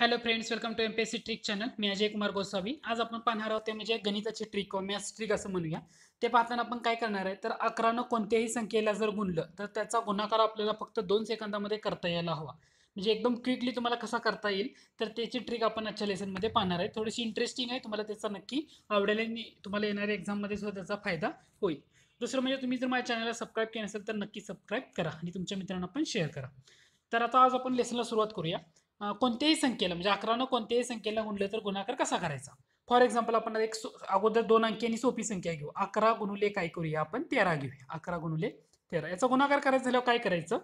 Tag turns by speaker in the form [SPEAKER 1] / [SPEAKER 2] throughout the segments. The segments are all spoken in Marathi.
[SPEAKER 1] hello friends welcome to M P S C trick channel मी अजय कुमार गोसावी आज आपण पाहणार आहोत ते म्हणजे गणिताची ट्रिक मॅथ्स ट्रिक असं म्हणूया ते पाहताना आपण काय करणार आहे तर अकरानं कोणत्याही संख्येला जर गुणलं तर त्याचा गुणाकार आपल्याला फक्त दोन सेकंदामध्ये करता यायला हवा म्हणजे एकदम क्विकली तुम्हाला कसा करता येईल तर त्याची ट्रिक आपण आजच्या लेसनमध्ये पाहणार आहे थोडीशी इंटरेस्टिंग आहे तुम्हाला त्याचा नक्की आवडेल आणि तुम्हाला येणाऱ्या एक्झाममध्ये सुद्धा त्याचा फायदा होईल दुसरं म्हणजे तुम्ही जर माझ्या चॅनलला सबस्क्राईब केलं असेल तर नक्की सबस्क्राईब करा आणि तुमच्या मित्रांना पण शेअर करा तर आता आज आपण लेसनला सुरुवात करूया कोणत्याही संख्येला म्हणजे अकरानं कोणत्याही संख्येला गुणलं तर गुणाकार कसा करायचा फॉर एक्झाम्पल आपण एक अगोदर दोन अंकी आणि सोपी संख्या घेऊ अकरा गुणुले काय करूया आपण तेरा घेऊया अकरा गुणुले तेरा याचा गुणाकार करायचा झाल्यावर काय करायचं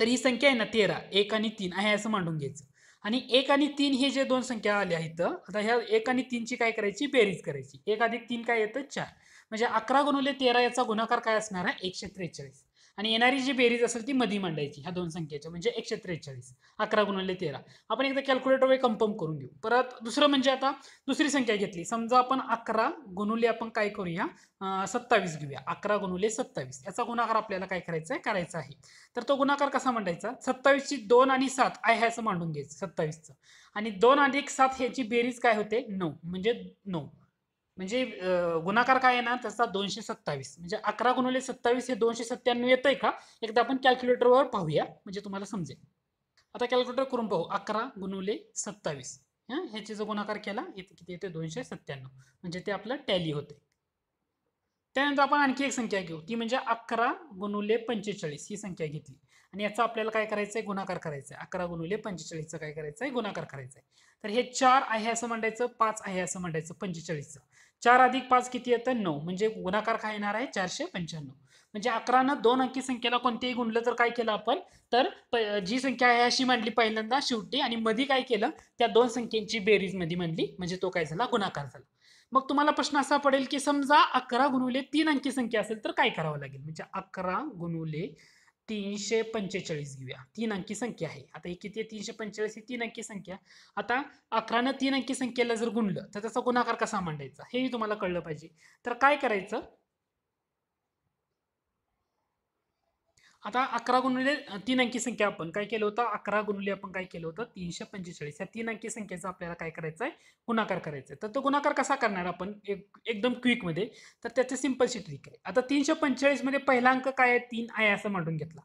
[SPEAKER 1] तर ही संख्या आहे ना तेरा एक आणि तीन आहे असं मांडून घ्यायचं आणि एक आणि तीन हे जे दोन संख्या आल्या आहेत आता ह्या एक आणि तीनची काय करायची बेरीज करायची एक अधिक तीन काय येतं चार म्हणजे अकरा गुणुले तेरा याचा गुणाकार काय असणार आहे एकशे त्रेचाळीस आणि येणारी जी बेरीज असेल ती मधी मांडायची ह्या दोन संख्येच्या म्हणजे एकशे त्रेचाळीस अकरा गुणवले तेरा आपण एकदा कॅल्क्युलेटरवर कन्फर्म करून घेऊ परत दुसरं म्हणजे आता दुसरी संख्या घेतली समजा आपण अकरा गुणुले आपण काय करूया सत्तावीस घेऊया अकरा गुणुले सत्तावीस याचा गुणाकार आपल्याला काय करायचा आहे करायचा आहे तर तो गुणाकार कसा मांडायचा सत्तावीसची दोन आणि सात आय ह्याचं मांडून घ्यायचं सत्तावीसचं आणि दोन अधिक सात ह्याची बेरीज काय होते नऊ म्हणजे नऊ म्हणजे गुणाकार काय ना त्याचा दोनशे सत्तावीस म्हणजे अकरा गुणुले सत्तावीस हे दोनशे सत्त्याण्णव येत आहे का एकदा आपण कॅल्क्युलेटरवर पाहूया म्हणजे तुम्हाला समजेल आता कॅल्क्युलेटर करून पाहू अकरा गुणवले सत्तावीस हा ह्याचे जो गुणाकार केला इथे किती येते दोनशे सत्त्याण्णव म्हणजे ते आपलं टॅली होते त्यानंतर आपण आणखी एक संख्या घेऊ ती म्हणजे अकरा गुणुले पंचेचाळीस ही संख्या घेतली आणि याचा आपल्याला काय करायचं आहे गुणाकार करायचा आहे अकरा गुणिले पंचेचाळीसचं काय करायचं आहे गुणाकार करायचा आहे तर हे चार आहे असं मांडायचं पाच आहे असं म्हणायचं पंचेचाळीसचं चार अधिक पाच किती येतं नऊ म्हणजे गुणाकार काय येणार आहे चारशे पंच्याण्णव म्हणजे अकरानं दोन अंकी संख्येला कोणतेही गुणलं तर काय केलं आपण तर जी संख्या आहे अशी मांडली पहिल्यांदा शेवटी आणि मधी काय केलं त्या दोन संख्येची बेरीजमध्ये मांडली म्हणजे तो काय झाला गुणाकार झाला मग तुम्हाला प्रश्न असा पडेल की समजा अकरा गुणवले तीन अंकी संख्या असेल तर काय करावं लागेल म्हणजे अकरा गुणवले तीनशे पंचेचाळीस घेऊया तीन अंकी संख्या आहे आता ही किती आहे तीनशे पंचेचाळीस ही तीन अंकी संख्या आता अकरानं तीन अंकी संख्येला जर गुणलं तर त्याचा गुणाकार कसा मांडायचा हेही तुम्हाला कळलं पाहिजे तर काय करायचं आता अकरा गुणिले तीन अंकी संख्या आपण काय केलं होतं अकरा गुणिले आपण काय केलं होतं तीनशे पंचेचाळीस या तीन अंकी संख्येचा आपल्याला काय करायचं आहे गुणाकार करायचा आहे तर तो गुणाकार कसा करणार आपण एकदम क्विकमध्ये तर त्याचं सिंपल ट्रिक आहे आता तीनशे पंचेचाळीसमध्ये पहिला अंक काय आहे तीन आहे असं मांडून घेतला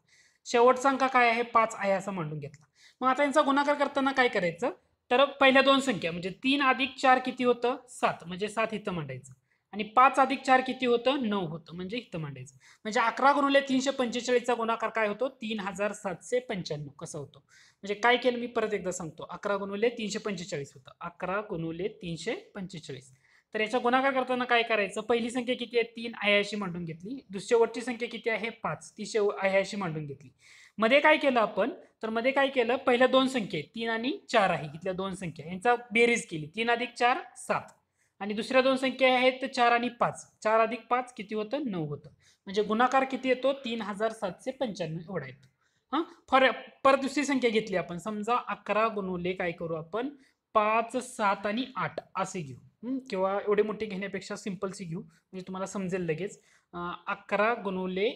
[SPEAKER 1] शेवटचा अंक काय आहे पाच आहे असं मांडून घेतला मग आता यांचा गुणाकार करताना काय करायचं तर पहिल्या दोन संख्या म्हणजे तीन अधिक चार किती होतं सात म्हणजे सात इथं मांडायचं आणि पाच अधिक चार किती होतं नऊ होतं म्हणजे इथं मांडायचं म्हणजे अकरा गुणले तीनशे पंचेचाळीसचा गुणाकार काय होतो तीन हजार सातशे पंच्याण्णव कसं होतो म्हणजे काय केलं मी परत एकदा सांगतो अकरा गुणवले तीनशे पंचेचाळीस होतं अकरा गुणवले तीनशे पंचेचाळीस तर याचा गुणाकार करताना काय करायचं पहिली संख्या किती आहे तीन अशी मांडून घेतली शेवटची संख्या किती आहे पाच ती शेव अशी मांडून घेतली मध्ये काय केलं आपण तर मध्ये काय केलं पहिल्या दोन संख्या तीन आणि चार आहे इथल्या दोन संख्या यांचा बेरीज केली तीन अधिक चार सात आणि दुसऱ्या दोन संख्या आहेत चार आणि पाच चार अधिक पाच किती होतं नऊ होतं म्हणजे गुणाकार किती येतो तीन हजार सातशे पंच्याण्णव एवढा येतो हां फर परत दुसरी संख्या घेतली आपण समजा अकरा गुणवले काय करू आपण पाच सात आणि आठ असे घेऊ किंवा एवढे मोठे घेण्यापेक्षा सिम्पलची घेऊ म्हणजे तुम्हाला समजेल लगेच अकरा गुणुले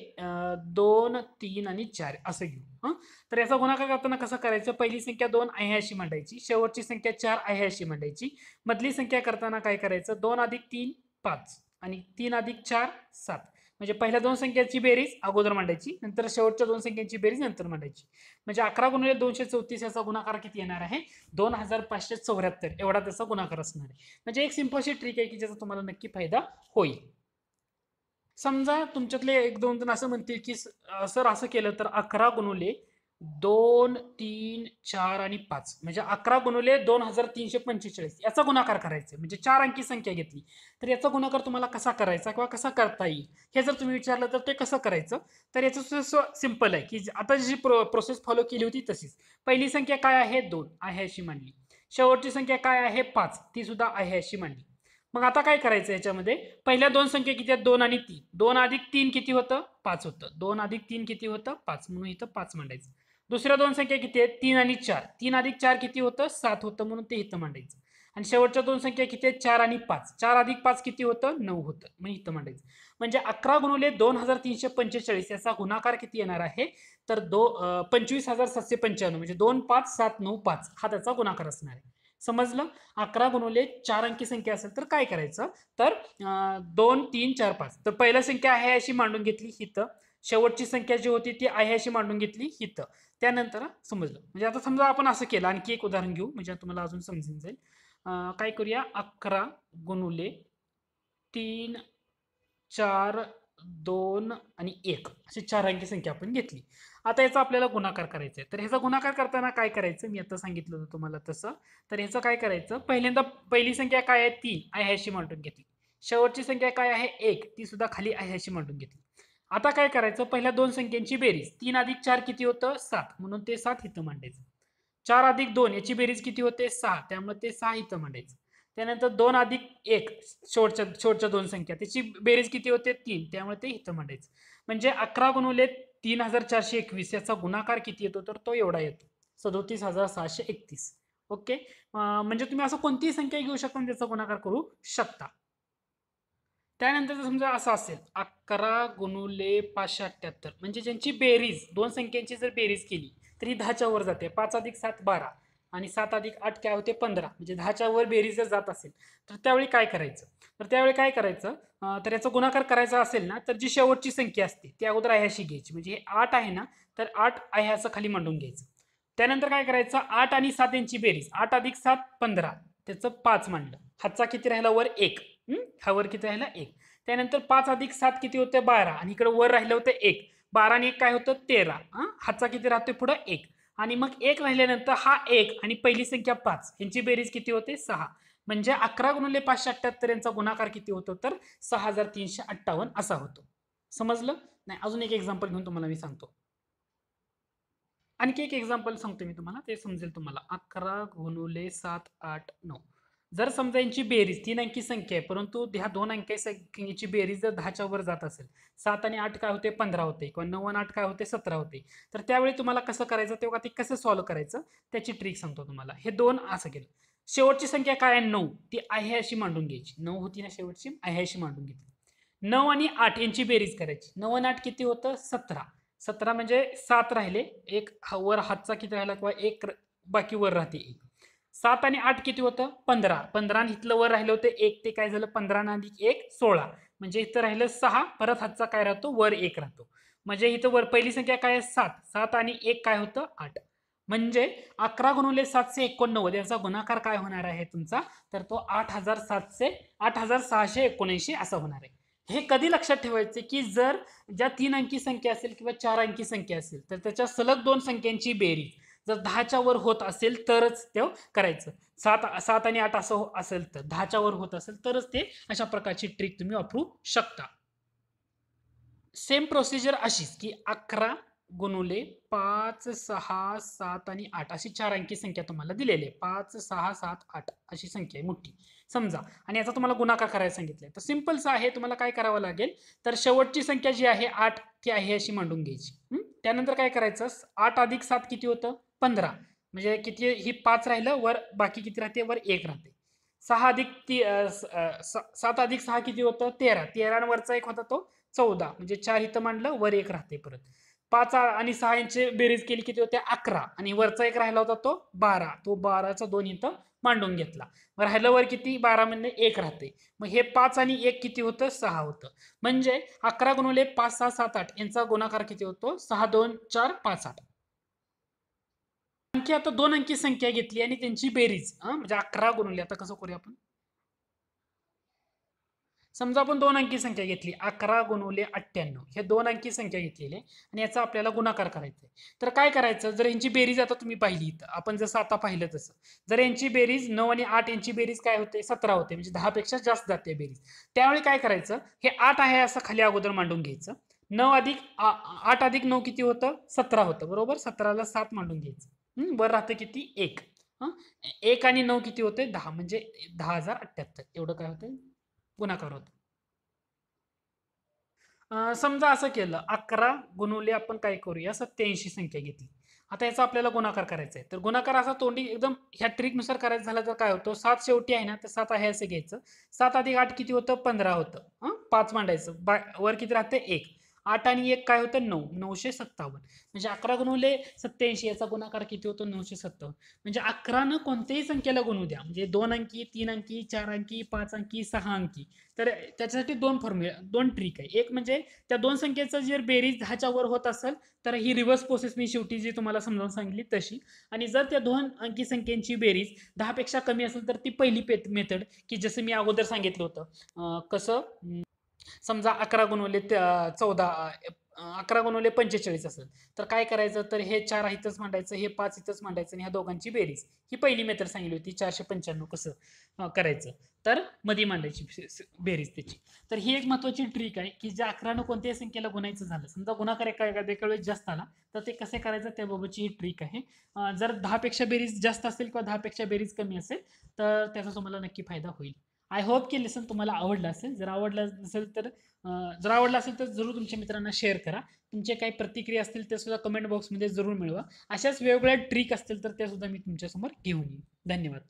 [SPEAKER 1] दोन तीन आणि चार असं घेऊ हां तर याचा गुणाकार करताना कसं करायचं पहिली संख्या दोन आहे अशी मांडायची शेवटची संख्या चार आहे अशी मांडायची मधली संख्या करताना काय करायचं दोन अधिक तीन पाच आणि तीन अधिक चार सात म्हणजे पहिल्या दोन संख्यांची बेरीज अगोदर मांडायची नंतर शेवटच्या दोन संख्यांची बेरीज नंतर मांडायची म्हणजे अकरा गुणिले दोनशे चौतीस याचा गुणाकार किती येणार आहे दोन हजार पाचशे चौऱ्याहत्तर एवढा त्याचा गुणाकार असणार आहे म्हणजे एक सिम्पलशी ट्रिक आहे की ज्याचा तुम्हाला नक्की फायदा होईल समजा तुमच्यातले एक दोन जण असं म्हणतील की सर असं केलं तर अकरा गुणुले दोन तीन चार आणि पाच म्हणजे अकरा गुणुले दोन हजार तीनशे पंचेचाळीस याचा गुणाकार करायचा म्हणजे चार अंकी संख्या घेतली तर याचा गुणाकार तुम्हाला कसा करायचा किंवा कसा करता येईल हे जर तुम्ही विचारलं तर ते कसं करायचं तर याचं सिंपल आहे की आता जी प्रो प्रोसेस फॉलो केली होती तशीच पहिली संख्या काय आहे दोन आहे अशी मांडली शेवटची संख्या काय आहे पाच ती सुद्धा आहे अशी मांडली मग आता काय करायचं याच्यामध्ये पहिल्या दोन संख्या किती आहेत दोन आणि तीन दोन अधिक तीन किती होतं पाच होतं दोन अधिक तीन किती होतं पाच म्हणून इथं पाच मांडायचं दुसऱ्या दोन संख्या किती आहेत तीन आणि चार तीन अधिक चार किती होतं सात होतं म्हणून ते इथं मांडायचं आणि शेवटच्या दोन संख्या किती आहेत चार आणि पाच चार अधिक पाच किती होतं नऊ होतं म्हणजे इथं मांडायचं म्हणजे अकरा गुणवले दोन हजार तीनशे पंचेचाळीस याचा गुणाकार किती येणार आहे तर दो पंचवीस हजार सातशे पंच्याण्णव म्हणजे दोन पाच सात नऊ पाच हा त्याचा गुणाकार असणार आहे समजलं अकरा गुणवले चार अंकी संख्या असेल तर काय करायचं तर दोन तीन चार पाच तर पहिल्या संख्या आहे अशी मांडून घेतली हित शेवटची संख्या जी होती ती आहे अशी मांडून घेतली हित त्यानंतर समजलं म्हणजे आता समजा आपण असं केलं आणखी एक उदाहरण घेऊ म्हणजे तुम्हाला अजून समजून जाईल काय करूया अकरा गुणवले तीन चार दोन आणि एक अशी चार अंकी संख्या आपण घेतली आता याचा आपल्याला गुणाकार करायचा आहे तर ह्याचा गुणाकार करताना काय करायचं मी आता सांगितलं होतं तुम्हाला तसं तर ह्याचं काय करायचं पहिल्यांदा पहिली संख्या काय आहे तीन ह्याशी मांडून घेतली शेवटची संख्या काय आहे एक ती सुद्धा खाली ह्याशी मांडून घेतली आता काय करायचं पहिल्या दोन संख्यांची बेरीज तीन अधिक चार किती होतं सात म्हणून ते सात इथं मांडायचं चार अधिक दोन याची बेरीज किती होते सहा त्यामुळे ते सहा इथं मांडायचं त्यानंतर दोन अधिक एक शेवटच्या शेवटच्या दोन संख्या त्याची बेरीज किती होते तीन त्यामुळे ते इथं म्हणायचं म्हणजे अकरा गुणवले तीन हजार चारशे एकवीस याचा गुणाकार किती येतो तर तो एवढा येतो सदोतीस हजार सहाशे एकतीस ओके म्हणजे तुम्ही असं कोणतीही संख्या घेऊ शकता ज्याचा त्याचा गुणाकार करू शकता त्यानंतर जर समजा असं असेल अकरा गुणुले पाचशे अठ्ठ्याहत्तर म्हणजे ज्यांची बेरीज दोन संख्यांची जर बेरीज केली तर ही दहाच्या वर जाते पाच अधिक सात बारा आणि सात अधिक आठ काय होते पंधरा म्हणजे दहाच्या वर बेरीज जर जात असेल तर त्यावेळी काय करायचं तर त्यावेळी काय करायचं तर याचा गुणाकार करायचा असेल ना तर जी शेवटची संख्या असते ती अगोदर आह्याशी घ्यायची म्हणजे हे आठ आहे ना तर आठ आह्याचं खाली मांडून घ्यायचं त्यानंतर काय करायचं आठ आणि सात यांची बेरीज आठ अधिक सात पंधरा त्याचं पाच मांडलं हातचा किती राहिला वर एक हा वर किती राहिला एक त्यानंतर पाच अधिक सात किती होते बारा आणि इकडे वर राहिलं होतं एक बारा आणि एक काय होतं तेरा हातचा किती राहतोय पुढं एक आणि मग एक राहिल्यानंतर हा एक आणि पहिली संख्या पाच यांची बेरीज किती होते सहा म्हणजे अकरा गुणिले पाचशे अठ्ठ्याहत्तर यांचा गुणाकार किती होतो तर सहा हजार तीनशे अठ्ठावन्न असा होतो समजलं नाही अजून एक एक्झाम्पल घेऊन तुम्हाला मी सांगतो आणखी एक एक्झाम्पल सांगतो मी तुम्हाला ते समजेल तुम्हाला अकरा गुणुले सात आठ नऊ जर समजा यांची बेरीज तीन अंकी संख्या आहे परंतु ह्या दोन अंकी संख्येची बेरीज जर दहाच्या वर जात असेल सात आणि आठ काय होते पंधरा होते किंवा नऊ आणि आठ काय होते सतरा होते तर त्यावेळी तुम्हाला कसं करायचं तेव्हा ते कसं सॉल्व्ह करायचं त्याची ट्रिक सांगतो तुम्हाला हे दोन असं केलं शेवटची संख्या काय आहे नऊ ती आहे अशी मांडून घ्यायची नऊ होती ना शेवटची आहे अशी मांडून घेतली नऊ आणि आठ यांची बेरीज करायची नऊ आणि आठ किती होतं सतरा सतरा म्हणजे सात राहिले एक वर हातचा किती राहिला किंवा एक बाकी वर राहते एक सात आणि आठ किती होतं पंधरा पंधरा इथलं वर राहिलं होतं एक ते काय झालं पंधरा अधिक एक सोळा म्हणजे इथं राहिलं सहा परत हातचा काय राहतो वर एक राहतो म्हणजे इथं वर पहिली संख्या काय आहे सात सात आणि एक काय होतं आठ म्हणजे अकरा गुणवले सातशे एकोणनव्वद याचा गुणाकार काय होणार आहे तुमचा तर तो आठ हजार सातशे आठ हजार सहाशे एकोणऐंशी असा होणार आहे हे कधी लक्षात ठेवायचे की जर ज्या तीन अंकी संख्या असेल किंवा चार अंकी संख्या असेल तर त्याच्या सलग दोन संख्यांची बेरीज जर दहाच्या वर होत असेल तरच ते करायचं सात सात आणि आठ असं असेल तर दहाच्या वर होत असेल तरच ते अशा प्रकारची ट्रिक तुम्ही वापरू शकता सेम प्रोसिजर अशीच की अकरा गुणुले पाच सहा सात आणि आठ अशी चार अंकी संख्या तुम्हाला दिलेली आहे पाच सहा सात आठ अशी संख्या आहे मोठी समजा आणि याचा तुम्हाला गुणाकार करायला सांगितलंय तर सिम्पलचं आहे तुम्हाला काय करावं लागेल तर शेवटची संख्या जी आहे आठ ती आहे अशी मांडून घ्यायची त्यानंतर काय करायचं आठ अधिक सात किती होतं पंधरा म्हणजे किती ही पाच राहिलं वर बाकी किती राहते वर एक राहते सहा अधिक ती सात अधिक सहा किती होतं तेरा तेरावरचा एक होता तो चौदा म्हणजे चार इथं मांडलं वर एक राहते परत पाच आणि सहा यांची बेरीज केली किती होते अकरा आणि वरचा एक राहिला होता तो बारा तो बाराचा दोन इथं मांडून घेतला मग राहिलं वर किती बारा म्हणजे एक राहते मग हे पाच आणि एक किती होतं सहा होतं म्हणजे अकरा गुणवले पाच सहा सात आठ यांचा गुणाकार किती होतो सहा दोन चार पाच आठ आणखी आता दोन अंकी संख्या घेतली आणि त्यांची बेरीज म्हणजे अकरा गुणवले आता कसं करूया आपण समजा आपण दोन अंकी संख्या घेतली अकरा गुणवले अठ्ठ्याण्णव हे दोन अंकी संख्या आहे आणि याचा आपल्याला गुणाकार करायचा आहे तर काय करायचं जर यांची बेरीज आता तुम्ही पाहिली इथं आपण जसं आता पाहिलं तसं जर यांची बेरीज नऊ आणि आठ यांची बेरीज काय होते सतरा होते म्हणजे पेक्षा जास्त जाते बेरीज त्यावेळी काय करायचं हे आठ आहे असं खाली अगोदर मांडून घ्यायचं नऊ अधिक आठ अधिक नऊ किती होतं सतरा होतं बरोबर सतराला सात मांडून घ्यायचं वर राहतं किती एक एक आणि नऊ किती होते दहा म्हणजे दहा हजार अठ्ठ्याहत्तर एवढं काय होतं गुणाकार होतो समजा असं केलं अकरा गुणवले आपण काय करूया सत्याऐंशी संख्या घेतली आता याचा आपल्याला गुणाकार करायचा आहे तर गुणाकार असा तोंडी एकदम ह्या ट्रिकनुसार करायचं झालं तर काय होतं सात शेवटी आहे ना तर सात आहे असं घ्यायचं सात अधिक आठ किती होतं पंधरा होतं हां पाच मांडायचं बा वर किती राहते एक आठ आणि एक काय होतं नऊ नऊशे सत्तावन्न म्हणजे अकरा गुणवले सत्याऐंशी याचा गुणाकार किती होतो नऊशे सत्तावन्न म्हणजे अकरानं कोणत्याही संख्येला गुणू द्या म्हणजे दोन अंकी तीन अंकी चार अंकी पाच अंकी सहा अंकी तर त्याच्यासाठी दोन फॉर्म्युला दोन ट्रिक आहे एक म्हणजे त्या दोन संख्येचं जर बेरीज दहाच्या वर होत असेल तर ही रिव्हर्स प्रोसेस मी शेवटी जी तुम्हाला समजावून सांगितली तशी आणि जर त्या दोन अंकी संख्येची बेरीज दहापेक्षा कमी असेल तर ती पहिली पे मेथड की जसं मी अगोदर सांगितलं होतं कसं समजा अकरा गुणवले चौदा अकरा गुणवले पंचेचाळीस असेल तर काय करायचं तर हे चार इथंच मांडायचं हे पाच इथंच मांडायचं आणि ह्या दोघांची बेरीज ही पहिली तर सांगितली होती चारशे पंच्याण्णव कसं करायचं तर मधी मांडायची बेरीज त्याची तर ही एक महत्वाची ट्रिक आहे की ज्या अकरानं कोणत्याही संख्येला गुणायचं झालं समजा गुणाकार एका एका वेळेस जास्त आला तर ते कसे करायचं त्याबाबतची ही ट्रिक आहे जर दहापेक्षा बेरीज जास्त असेल किंवा दहापेक्षा बेरीज कमी असेल तर त्याचा तुम्हाला नक्की फायदा होईल आय होप की लेसन तुम्हाला आवडलं असेल जर आवडलं नसेल तर जर आवडलं असेल तर जरूर तुमच्या मित्रांना शेअर करा तुमचे काही प्रतिक्रिया असतील त्यासुद्धा सुद्धा कमेंट बॉक्समध्ये जरूर मिळवा अशाच वेगवेगळ्या ट्रिक असतील तर त्यासुद्धा मी तुमच्यासमोर घेऊन येईन धन्यवाद